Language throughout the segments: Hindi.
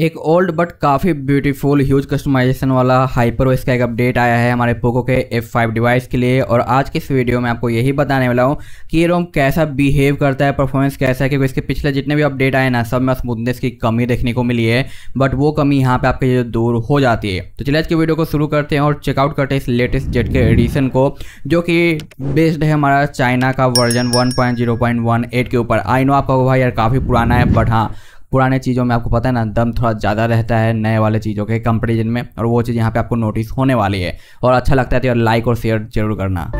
एक ओल्ड बट काफ़ी ब्यूटीफुल ह्यूज कस्टमाइजेशन वाला हाइपर ओएस का एक अपडेट आया है हमारे पोको के F5 डिवाइस के लिए और आज के इस वीडियो में आपको यही बताने वाला हूँ कि ये रोम कैसा बिहेव करता है परफॉर्मेंस कैसा है क्योंकि इसके पिछले जितने भी अपडेट आए ना सब में स्मूथनेस की कमी देखने को मिली है बट वो कमी यहाँ पर आपके दूर हो जाती है तो चलिए आज की वीडियो को शुरू करते हैं और चेकआउट करते हैं इस लेटेस्ट जेट के एडिशन को जो कि बेस्ड है हमारा चाइना का वर्जन वन के ऊपर आई नो आपका भाई यार काफ़ी पुराना है बट हाँ पुराने चीज़ों में आपको पता है ना दम थोड़ा ज़्यादा रहता है नए वाले चीज़ों के कंपेरिजन में और वो चीज़ यहाँ पे आपको नोटिस होने वाली है और अच्छा लगता है तो लाइक और शेयर जरूर करना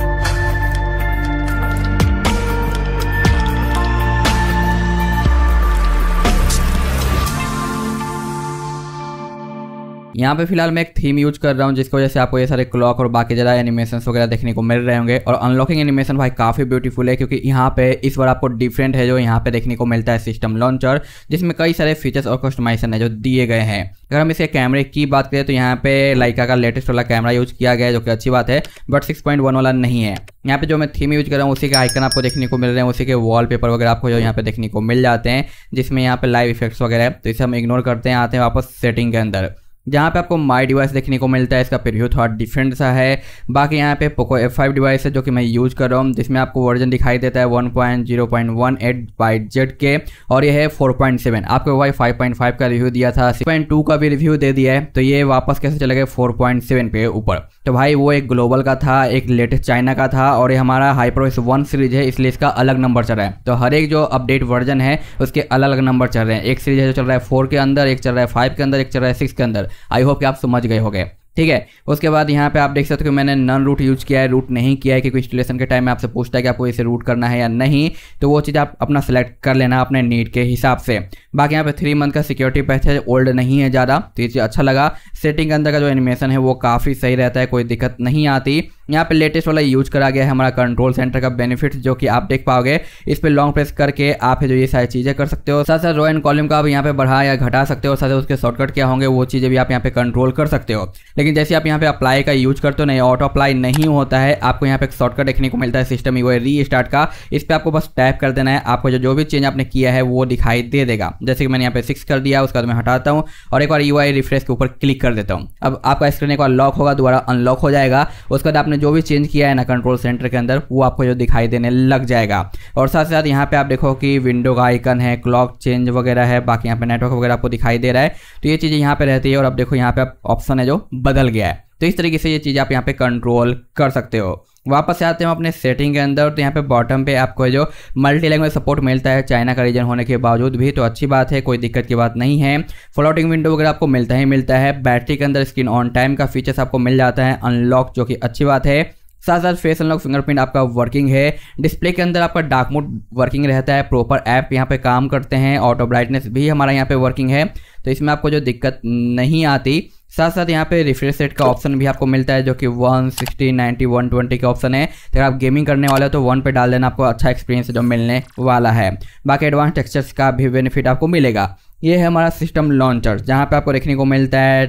यहाँ पे फिलहाल मैं एक थीम यूज कर रहा हूँ जिसकी वजह से आपको ये सारे क्लॉक और बाकी ज़्यादा एनिमेशन वगैरह देखने को मिल रहे होंगे और अनलॉकिंग एनिमेशन भाई काफ़ी ब्यूटीफुल है क्योंकि यहाँ पे इस बार आपको डिफरेंट है जो यहाँ पे देखने को मिलता है सिस्टम लॉन्चर जिसमें कई सारे फीचर्स और कस्टमाइजेशन है जो दिए गए हैं अगर हम इसके कैमरे की बात करें तो यहाँ पे लाइका का लेटेस्ट वाला कैमरा यूज किया गया है जो कि अच्छी बात है बट सिक्स पॉइंट वन वाला नहीं है यहाँ पे जो मैं थीम यूज कर रहा हूँ उसी के आइकन आपको देखने को मिल रहे हैं उसी के वॉलपेपर वगैरह आपको जो यहाँ पे देखने को मिल जाते हैं जिसमें यहाँ पे लाइव इफेक्ट्स वगैरह तो इसे हम इग्नोर करते हैं आते हैं वापस सेटिंग के अंदर जहाँ पे आपको माई डिवाइस देखने को मिलता है इसका प्रिव्यू थोड़ा डिफरेंट सा है बाकी यहाँ पे पोको एफ फाइव डिवाइस है जो कि मैं यूज़ कर रहा हूँ जिसमें आपको वर्जन दिखाई देता है one point zero point one eight by Z के और यह है फोर पॉइंट सेवन आपको भाई फाइव पॉइंट फाइव का रिव्यू दिया था सिक्स पॉइंट टू का भी रिव्यू दे दिया है तो ये वापस कैसे चले गए फोर पॉइंट सेवन पे ऊपर तो भाई वो एक ग्लोबल का था एक लेटेस्ट चाइना का था और ये हमारा हाइप्रोस वन सीरीज है इसलिए इसका अलग नंबर चल रहा है तो हर एक जो अपडेट वर्जन है उसके अलग अलग नंबर चल रहे हैं एक सीरीज है जो चल रहा है फोर के अंदर एक चल रहा है फाइव के अंदर एक चल रहा है सिक्स के अंदर आई होप कि आप समझ गए हो गए ठीक है उसके बाद यहाँ पे आप देख सकते हो कि मैंने नन रूट यूज़ किया है रूट नहीं किया है क्योंकि इंस्टॉलेशन के टाइम में आपसे पूछता है कि आपको इसे रूट करना है या नहीं तो वो चीज़ आप अपना सेलेक्ट कर लेना अपने नीड के हिसाब से बाकी यहाँ पे थ्री मंथ का सिक्योरिटी पैच है ओल्ड नहीं है ज़्यादा तो ये चीज़ अच्छा लगा सेटिंग के अंदर का जो एनिमेशन है वो काफ़ी सही रहता है कोई दिक्कत नहीं आती यहाँ पे लेटेस्ट वाला यूज करा गया है हमारा कंट्रोल सेंटर का बेनिफिट जो कि आप देख पाओगे इस पर लॉन्ग प्रेस करके आप जो ये सारी चीज़ें कर सकते हो साथ साथ रो एंड कॉलम का आप यहाँ पे बढ़ा या घटा सकते हो साथ साथ उसके शॉर्टकट क्या होंगे वो चीज़ें भी आप यहाँ पे कंट्रोल कर सकते हो लेकिन जैसे आप यहाँ पे अप्लाई का यूज करते हो नहीं ऑटो अप्लाई नहीं होता है आपको यहाँ पे एक शॉर्टकट देखने को मिलता है सिस्टम यू री स्टार्ट का इस पर आपको बस टैप कर देना है आपको जो जो भी चेंज आपने किया है वो दिखाई दे देगा जैसे कि मैंने यहाँ पे सिक्स कर दिया उसका मैं हटाता हूँ और एक बार यू e रिफ्रेश के ऊपर क्लिक कर देता हूँ अब आपका स्क्रीन एक बार लॉक होगा दोबारा अनलॉक हो जाएगा उसके बाद आपने आपने जो भी चेंज किया है ना कंट्रोल सेंटर के अंदर वो आपको जो दिखाई देने लग जाएगा और साथ साथ यहाँ पे आप देखो कि विंडो का आइकन है क्लॉक चेंज वगैरह है बाकी यहाँ पे नेटवर्क वगैरह आपको दिखाई दे रहा है तो ये चीज़ें यहाँ पे रहती है और अब देखो यहाँ पे ऑप्शन है जो बदल गया है तो इस तरीके से ये चीज़ आप यहाँ पे कंट्रोल कर सकते हो वापस आते हैं अपने सेटिंग के अंदर तो यहाँ पे बॉटम पे आपको जो मल्टी लैंग्वेज सपोर्ट मिलता है चाइना का रीजन होने के बावजूद भी तो अच्छी बात है कोई दिक्कत की बात नहीं है फ्लोटिंग विंडो वगैरह आपको मिलता ही मिलता है बैटरी के अंदर स्क्रीन ऑन टाइम का फीचर्स आपको मिल जाता है अनलॉक जो कि अच्छी बात है साथ साथ फेस अनलॉक फिंगरप्रिंट आपका वर्किंग है डिस्प्ले के अंदर आपका डार्क मोड वर्किंग रहता है प्रॉपर ऐप यहाँ पे काम करते हैं ऑटो ब्राइटनेस भी हमारा यहाँ पे वर्किंग है तो इसमें आपको जो दिक्कत नहीं आती साथ साथ यहाँ पे रिफ्रेश रेट का ऑप्शन तो- भी आपको मिलता है जो कि 160, 90, 120 का ऑप्शन है तो अगर आप गेमिंग करने वाले हो तो वन पे डाल देना आपको अच्छा एक्सपीरियंस जो मिलने वाला है बाकी एडवांस टेक्सचर्स का भी बेनिफिट आपको मिलेगा ये है हमारा सिस्टम लॉन्चर जहाँ पे आपको देखने को मिलता है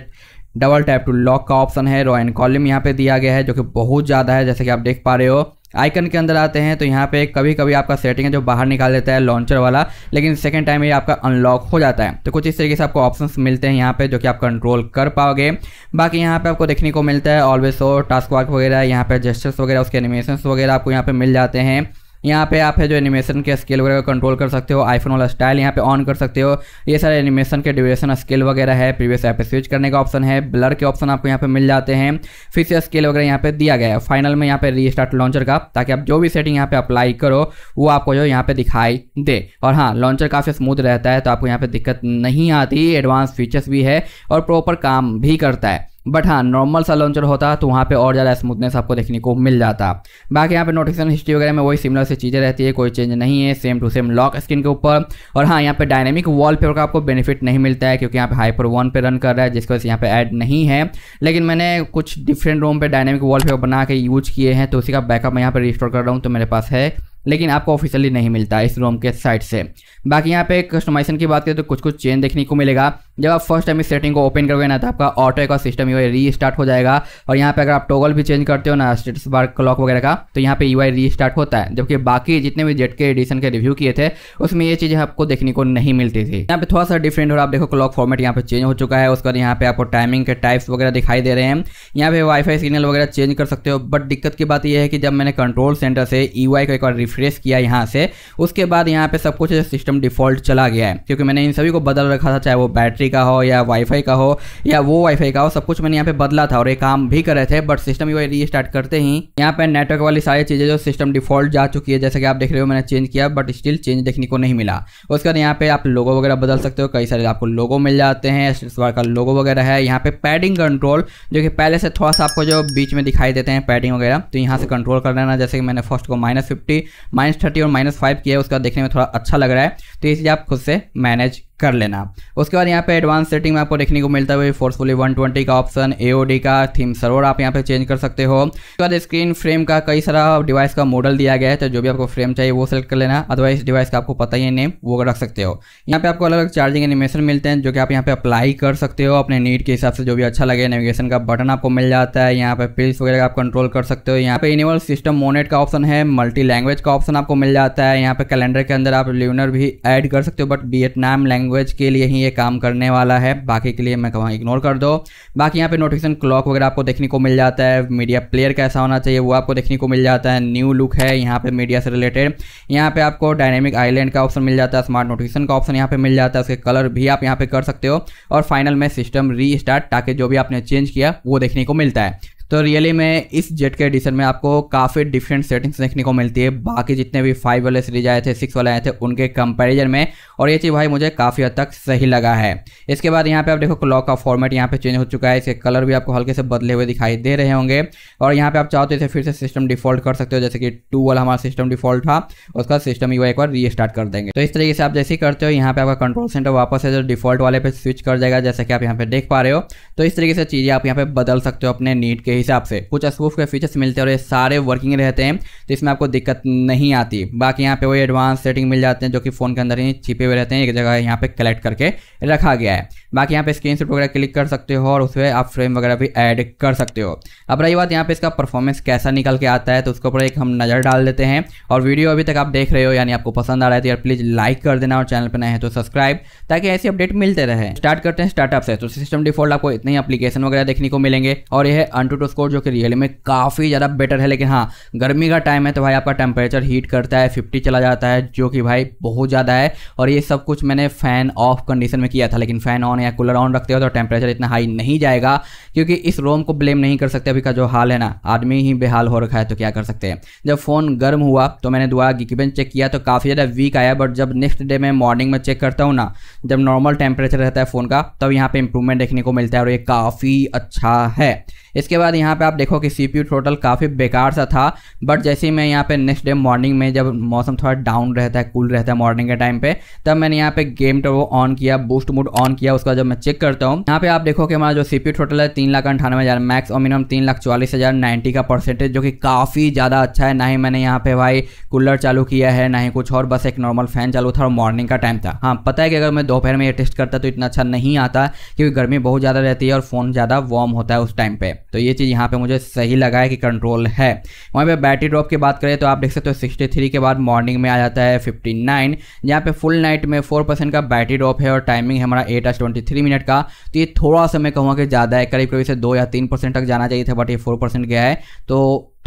डबल टैप टू लॉक का ऑप्शन है रॉयन कॉलम यहाँ पे दिया गया है जो कि बहुत ज़्यादा है जैसे कि आप देख पा रहे हो आइकन के अंदर आते हैं तो यहाँ पे कभी कभी आपका सेटिंग है जो बाहर निकाल देता है लॉन्चर वाला लेकिन सेकेंड टाइम ये आपका अनलॉक हो जाता है तो कुछ इस तरीके से आपको ऑप्शंस मिलते हैं यहाँ पे जो कि आप कंट्रोल कर पाओगे बाकी यहाँ पे आपको देखने को मिलता है ऑलवेज शो टास्क वर्क वगैरह यहाँ पे जेस्टर्स वगैरह उसके एनिमेशन वगैरह आपको यहाँ पर मिल जाते हैं यहाँ पे आप है जो एनिमेशन के स्केल वगैरह को कंट्रोल कर सकते हो आईफोन वाला स्टाइल यहाँ पे ऑन कर सकते हो ये सारे एनिमेशन के ड्यूरेशन स्केल वगैरह है प्रीवियस ऐप स्विच करने का ऑप्शन है ब्लर के ऑप्शन आपको यहाँ पे मिल जाते हैं फिर से स्केल वगैरह यहाँ पे दिया गया है फाइनल में यहाँ पे रीस्टार्ट लॉन्चर का ताकि आप जो भी सेटिंग यहाँ पे अप्लाई करो वो आपको जो यहाँ पे दिखाई दे और हाँ लॉन्चर काफ़ी स्मूथ रहता है तो आपको यहाँ पे दिक्कत नहीं आती एडवांस फीचर्स भी है और प्रॉपर काम भी करता है बट हाँ नॉर्मल सा लॉन्चर होता तो वहाँ पे और ज़्यादा स्मूथनेस आपको देखने को मिल जाता बाकी यहाँ पे नोटिफिकेशन हिस्ट्री वगैरह में वही सिमिलर से चीज़ें रहती है कोई चेंज नहीं है same to same lock screen के ऊपर और हाँ यहाँ पे डायनेमिक वॉलपेपर का आपको बेनिफिट नहीं मिलता है क्योंकि यहाँ पे हाइपर वन पे रन कर रहा है जिसकी वजह से यहाँ पे ऐड नहीं है लेकिन मैंने कुछ डिफरेंट रूम पर डायनेमिक वॉलपेपर बना के यूज किए हैं तो उसी का बैकअप मैं यहाँ पर रिस्टोर कर रहा हूँ तो मेरे पास है लेकिन आपको ऑफिशियली नहीं मिलता इस रोम के साइड से बाकी यहाँ पे कस्टमाइजेशन की बात करें तो कुछ कुछ चेंज देखने को मिलेगा जब आप फर्स्ट टाइम इस सेटिंग को ओपन करोगे ना तो आपका ऑटो का सिस्टम यू री स्टार्ट हो जाएगा और यहाँ पे अगर आप टोगल भी चेंज करते हो ना स्टेटस बार क्लॉक वगैरह का तो यहाँ पे यू री स्टार्ट होता है जबकि बाकी जितने भी जेट के एडिशन के रिव्यू किए थे उसमें ये चीज़ें आपको देखने को नहीं मिलती थी यहाँ पे थोड़ा सा डिफरेंट हो रहा आप देखो क्लॉक फॉर्मेट यहाँ पे चेंज हो चुका है उसके बाद यहाँ पे आपको टाइमिंग के टाइप्स वगैरह दिखाई दे रहे हैं यहाँ पे वाईफाई सिग्नल वगैरह चेंज कर सकते हो बट दिक्कत की बात यह है कि जब मैंने कंट्रोल सेंटर से ई e को एक बार रिफ्रेश किया यहाँ से उसके बाद यहाँ पे सब कुछ सिस्टम डिफॉल्ट चला गया है क्योंकि मैंने इन सभी को बदल रखा था चाहे वो बैटरी का हो या वाईफाई का हो या वो वाईफाई का हो सब कुछ मैंने यहाँ पे बदला था और ये काम भी कर रहे थे बट सिस्टम यू रीस्टार्ट करते ही यहाँ पे नेटवर्क वाली सारी चीज़ें जो सिस्टम डिफॉल्ट जा चुकी है जैसे कि आप देख रहे हो मैंने चेंज किया बट स्टिल चेंज देखने को नहीं मिला उसके बाद यहाँ पे आप लोगो वगैरह बदल सकते हो कई सारे आपको लोगो मिल जाते हैं का लोगो वगैरह है यहाँ पे पैडिंग कंट्रोल जो कि पहले से थोड़ा सा आपको जो बीच में दिखाई देते हैं पैडिंग वगैरह तो यहाँ से कंट्रोल कर लेना जैसे कि मैंने फर्स्ट को माइनस फिफ्टी माइनस थर्टी और माइनस फाइव किया है उसका देखने में थोड़ा अच्छा लग रहा है तो ये चीज़ आप खुद से मैनेज कर लेना उसके बाद यहाँ पे एडवांस सेटिंग में आपको देखने को मिलता है फोर्सफुली 120 का ऑप्शन एओडी का थीम सर्वर आप यहाँ पे चेंज कर सकते हो उसके बाद स्क्रीन फ्रेम का कई सारा डिवाइस का मॉडल दिया गया है तो जो भी आपको फ्रेम चाहिए वो सेलेक्ट कर लेना अदरवाइज डिवाइस का आपको पता ही है नेम वो रख सकते हो यहाँ पे आपको अलग अलग चार्जिंग एनिमेशन मिलते हैं जो कि आप यहाँ पे अप्लाई कर सकते हो अपने नीड के हिसाब से जो भी अच्छा लगे नेविगेशन का बटन आपको मिल जाता है यहाँ पे पिल्स वगैरह आप कंट्रोल कर सकते हो यहाँ पे इनिवल सिस्टम मोनेट का ऑप्शन है मल्टी लैंग्वेज का ऑप्शन आपको मिल जाता है यहाँ पे कैलेंडर के अंदर आप ल्यूनर भी एड कर सकते हो बट वियतनाम लैंग्वेज लैंग्वेज के लिए ही ये काम करने वाला है बाकी के लिए मैं कहूँगा इग्नोर कर दो बाकी यहाँ पे नोटिफिकेशन क्लॉक वगैरह आपको देखने को मिल जाता है मीडिया प्लेयर कैसा होना चाहिए वो आपको देखने को मिल जाता है न्यू लुक है यहाँ पे मीडिया से रिलेटेड यहाँ पे आपको डायनेमिक आइलैंड का ऑप्शन मिल जाता है स्मार्ट नोटिफिकेशन का ऑप्शन यहाँ पे मिल जाता है उसके कलर भी आप यहाँ पे कर सकते हो और फाइनल में सिस्टम री ताकि जो भी आपने चेंज किया वो देखने को मिलता है तो रियली में इस जेट के एडिशन में आपको काफ़ी डिफरेंट सेटिंग्स देखने को मिलती है बाकी जितने भी फाइव वाले सीरीज आए थे सिक्स वाले आए थे उनके कंपैरिजन में और ये चीज़ भाई मुझे काफ़ी हद तक सही लगा है इसके बाद यहाँ पे आप देखो क्लॉक का फॉर्मेट यहाँ पे चेंज हो चुका है इसके कलर भी आपको हल्के से बदले हुए दिखाई दे रहे होंगे और यहाँ पर आप चाहो तो इसे फिर से सिस्टम डिफॉल्ट कर सकते हो जैसे कि टू वाला हमारा सिस्टम डिफॉल्ट था उसका सिस्टम ही एक बार रीस्टार्ट कर देंगे तो इस तरीके से आप जैसे ही करते हो यहाँ पे आपका कंट्रोल सेंटर वापस है जो डिफॉल्ट वाले पे स्विच कर जाएगा जैसे कि आप यहाँ पे देख पा रहे हो तो इस तरीके से चीज़ें आप यहाँ पे बदल सकते हो अपने नीट के हिसाब से कुछ स्कूफ के फीचर्स मिलते हैं और ये सारे वर्किंग रहते हैं तो इसमें आपको दिक्कत नहीं आती बाकी यहाँ पे वही एडवांस सेटिंग मिल जाते हैं जो कि फ़ोन के अंदर ही छिपे हुए रहते हैं एक जगह यहाँ पे कलेक्ट करके रखा गया है बाकी यहाँ पे स्क्रीन शॉट वगैरह क्लिक कर सकते हो और उसमें आप फ्रेम वगैरह भी ऐड कर सकते हो अब रही बात यहाँ पे इसका परफॉर्मेंस कैसा निकल के आता है तो उसके ऊपर एक हम नज़र डाल देते हैं और वीडियो अभी तक आप देख रहे हो यानी आपको पसंद आ रहा है तो यार प्लीज़ लाइक कर देना और चैनल पर नए हैं तो सब्सक्राइब ताकि ऐसी अपडेट मिलते रहे स्टार्ट करते हैं स्टार्टअप से तो सिस्टम डिफॉल्ट आपको इतने ही अपलीकेशन वगैरह देखने को मिलेंगे और यह अंटू ह्यूमिडिटी स्कोर जो कि रियल में काफ़ी ज़्यादा बेटर है लेकिन हाँ गर्मी का टाइम है तो भाई आपका टेम्परेचर हीट करता है फिफ्टी चला जाता है जो कि भाई बहुत ज़्यादा है और ये सब कुछ मैंने फ़ैन ऑफ कंडीशन में किया था लेकिन फ़ैन ऑन या कूलर ऑन रखते हो तो टेम्परेचर इतना हाई नहीं जाएगा क्योंकि इस रोम को ब्लेम नहीं कर सकते अभी का जो हाल है ना आदमी ही बेहाल हो रखा है तो क्या कर सकते हैं जब फ़ोन गर्म हुआ तो मैंने दुआ गिकबेन चेक किया तो काफ़ी ज़्यादा वीक आया बट जब नेक्स्ट डे मैं मॉर्निंग में चेक करता हूँ ना जब नॉर्मल टेम्परेचर रहता है फ़ोन का तब यहाँ पर इंप्रूवमेंट देखने को मिलता है और ये काफ़ी अच्छा है इसके बाद यहाँ पे आप देखो कि सी टोटल काफ़ी बेकार सा था बट जैसे ही मैं यहाँ पे नेक्स्ट डे मॉर्निंग में जब मौसम थोड़ा डाउन रहता है कूल रहता है मॉर्निंग के टाइम पे तब मैंने यहाँ पे गेम टो ऑन किया बूस्ट मूड ऑन किया उसका जब मैं चेक करता हूँ यहाँ पे आप देखो कि हमारा जो सी टोटल है तीन लाख अंठानवे हज़ार मैक्स और मिनिमम तीन लाख चालीस हज़ार नाइन्टी का परसेंटेज जो कि काफ़ी ज़्यादा अच्छा है ना ही मैंने यहाँ पे भाई कूलर चालू किया है ना ही कुछ और बस एक नॉर्मल फैन चालू था और मॉर्निंग का टाइम था हाँ पता है कि अगर मैं दोपहर में ये टेस्ट करता तो इतना अच्छा नहीं आता क्योंकि गर्मी बहुत ज़्यादा रहती है और फ़ोन ज़्यादा वार्म होता है उस टाइम पर तो ये चीज़ यहाँ पे मुझे सही लगा है कि कंट्रोल है वहाँ पे बैटरी ड्रॉप की बात करें तो आप देख सकते हो सिक्सटी थ्री के बाद मॉर्निंग में आ जाता है फिफ्टी नाइन यहाँ पर फुल नाइट में फोर परसेंट का बैटरी ड्रॉप है और टाइमिंग है हमारा एट आज ट्वेंटी थ्री मिनट का तो ये थोड़ा सा मैं कहूँगा कि ज़्यादा है करीब करीब से दो या तीन परसेंट तक जाना चाहिए था बट ये फोर परसेंट गया है तो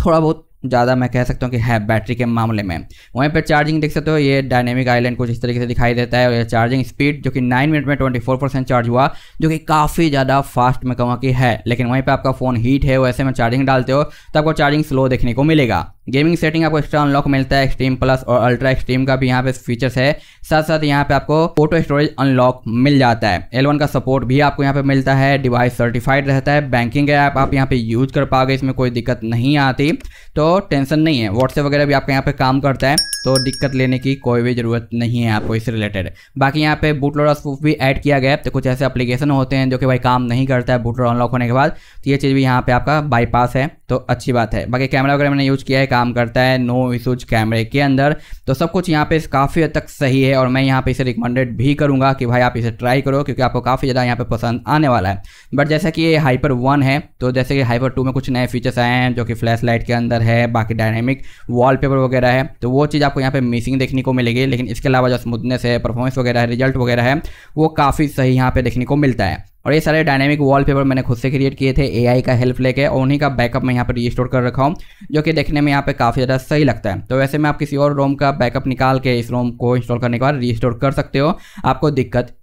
थोड़ा बहुत ज़्यादा मैं कह सकता हूँ कि है बैटरी के मामले में वहीं पर चार्जिंग देख सकते हो ये डायनेमिक आइलैंड कुछ इस तरीके से दिखाई देता है और ये चार्जिंग स्पीड जो कि 9 मिनट में 24 परसेंट चार्ज हुआ जो कि काफ़ी ज़्यादा फास्ट में कहूँगा कि है लेकिन वहीं पर आपका फ़ोन हीट है वैसे में चार्जिंग डालते हो तो आपको चार्जिंग स्लो देखने को मिलेगा गेमिंग सेटिंग आपको एक्स्ट्रा अनलॉक मिलता है एक्सट्रीम प्लस और अल्ट्रा एक्सट्रीम का भी यहाँ पे फीचर्स है साथ साथ यहाँ पे आपको फोटो स्टोरेज अनलॉक मिल जाता है एल का सपोर्ट भी आपको यहाँ पे मिलता है डिवाइस सर्टिफाइड रहता है बैंकिंग ऐप आप यहाँ पे यूज कर पाओगे इसमें कोई दिक्कत नहीं आती तो टेंशन नहीं है व्हाट्सएप वगैरह भी आपका यहाँ पे काम करता है तो दिक्कत लेने की कोई भी ज़रूरत नहीं है आपको इससे रिलेटेड बाकी यहाँ पे बूट लोडर स्पूफ भी ऐड किया गया है तो कुछ ऐसे एप्लीकेशन होते हैं जो कि भाई काम नहीं करता है बूट लोडर अनलॉक होने के बाद तो ये चीज़ भी यहाँ पे आपका बाईपास है तो अच्छी बात है बाकी कैमरा वगैरह मैंने यूज़ किया है काम करता है नो इशूज कैमरे के अंदर तो सब कुछ यहाँ पे काफ़ी हद तक सही है और मैं यहाँ पे इसे रिकमेंडेड भी करूँगा कि भाई आप इसे ट्राई करो क्योंकि आपको काफ़ी ज़्यादा यहाँ पे पसंद आने वाला है बट जैसा कि ये हाइपर वन है तो जैसे कि हाइपर टू में कुछ नए फीचर्स आए हैं जो कि फ्लैश लाइट के अंदर है बाकी डायनेमिक वॉल वगैरह है तो वो चीज़ आपको यहाँ पर मिसिंग देखने को मिलेगी लेकिन इसके अलावा जो स्मूथनेस है परफॉर्मेंस वगैरह है रिजल्ट वगैरह है वो काफ़ी सही यहाँ पर देखने को मिलता है और ये सारे डायनेमिक वॉलपेपर मैंने खुद से क्रिएट किए थे एआई का हेल्प लेके और उन्हीं का बैकअप मैं यहाँ पर रिस्टोर कर रखा हूँ जो कि देखने में यहाँ पे काफ़ी ज़्यादा सही लगता है तो वैसे मैं आप किसी और रोम का बैकअप निकाल के इस रोम को इंस्टॉल करने के बाद रिस्टोर कर सकते हो आपको दिक्कत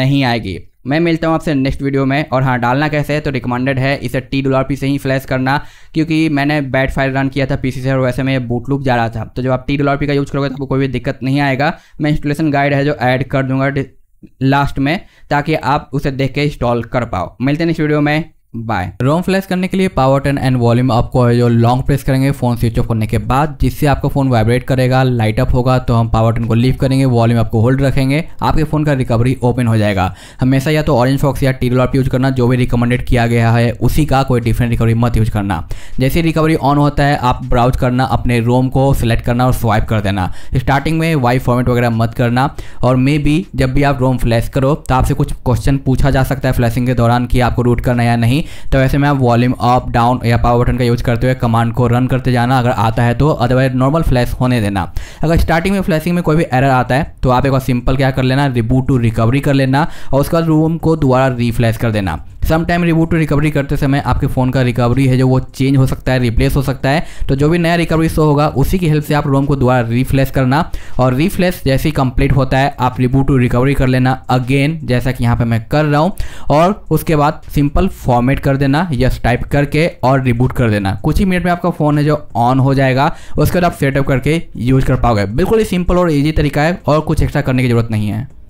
नहीं आएगी मैं मिलता हूँ आपसे नेक्स्ट वीडियो में और हाँ डालना कैसे है तो रिकमेंडेड है इसे टी डॉलर पी से ही फ्लैश करना क्योंकि मैंने बैट फाइल रन किया था पीसी से और वैसे में बूट लूप जा रहा था तो जब आप टी डॉलर पी का यूज़ करोगे तो आपको कोई भी दिक्कत नहीं आएगा मैं इंस्टॉलेशन गाइड है जो ऐड कर दूंगा लास्ट में ताकि आप उसे देख के इंस्टॉल कर पाओ मिलते हैं नेक्स्ट वीडियो में बाय रोम फ्लैश करने के लिए पावर टर्न एंड वॉल्यूम आपको जो लॉन्ग प्रेस करेंगे फोन स्विच ऑफ करने के बाद जिससे आपका फोन वाइब्रेट करेगा लाइट अप होगा तो हम पावर टर्न को लीव करेंगे वॉल्यूम आपको होल्ड रखेंगे आपके फोन का रिकवरी ओपन हो जाएगा हमेशा या तो ऑरेंज फॉक्स या टी लॉप यूज करना जो भी रिकमेंडेड किया गया है उसी का कोई डिफरेंट रिकवरी मत यूज करना जैसे रिकवरी ऑन होता है आप ब्राउज करना अपने रोम को सिलेक्ट करना और स्वाइप कर देना स्टार्टिंग में वाई फॉर्मेट वगैरह मत करना और मे बी जब भी आप रोम फ्लैश करो तो आपसे कुछ क्वेश्चन पूछा जा सकता है फ्लैशिंग के दौरान कि आपको रूट करना या नहीं तो ऐसे में आप वॉल्यूम अप डाउन या पावर बटन का यूज करते हुए कमांड को रन करते जाना अगर आता है तो अदरवाइज नॉर्मल फ्लैश होने देना अगर स्टार्टिंग में फ्लैशिंग में कोई भी एरर आता है तो आप एक बार सिंपल क्या कर लेना रिबूट टू रिकवरी कर लेना और उसके बाद रूम को दोबारा रिफ्लैश कर देना some time reboot to recovery करते समय आपके फ़ोन का रिकवरी है जो वो चेंज हो सकता है रिप्लेस हो सकता है तो जो भी नया रिकवरी शो होगा उसी की हेल्प से आप रोम को दोबारा रिफ्लैश करना और रिफ्लैश जैसे ही कंप्लीट होता है आप रिबूट टू रिकवरी कर लेना अगेन जैसा कि यहाँ पर मैं कर रहा हूँ और उसके बाद सिंपल फॉर्मेट सबमिट कर देना यस टाइप करके और रिबूट कर देना कुछ ही मिनट में आपका फ़ोन है जो ऑन हो जाएगा उसके बाद आप सेटअप करके यूज कर पाओगे बिल्कुल ही सिंपल और इजी तरीका है और कुछ एक्स्ट्रा करने की ज़रूरत नहीं है